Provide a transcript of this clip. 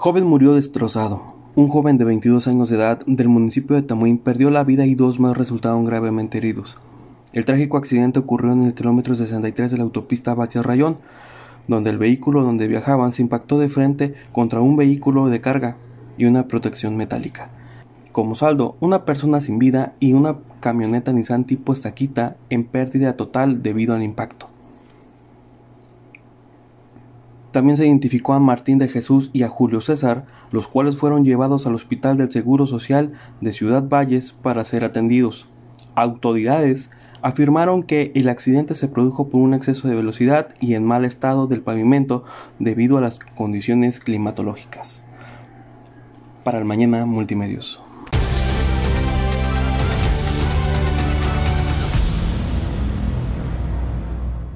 Joven murió destrozado. Un joven de 22 años de edad del municipio de Tamuín perdió la vida y dos más resultaron gravemente heridos. El trágico accidente ocurrió en el kilómetro 63 de la autopista Bacharrayón, Rayón, donde el vehículo donde viajaban se impactó de frente contra un vehículo de carga y una protección metálica. Como saldo, una persona sin vida y una camioneta Nissan tipo Estaquita en pérdida total debido al impacto. También se identificó a Martín de Jesús y a Julio César, los cuales fueron llevados al Hospital del Seguro Social de Ciudad Valles para ser atendidos. Autoridades afirmaron que el accidente se produjo por un exceso de velocidad y en mal estado del pavimento debido a las condiciones climatológicas. Para el mañana, multimedios.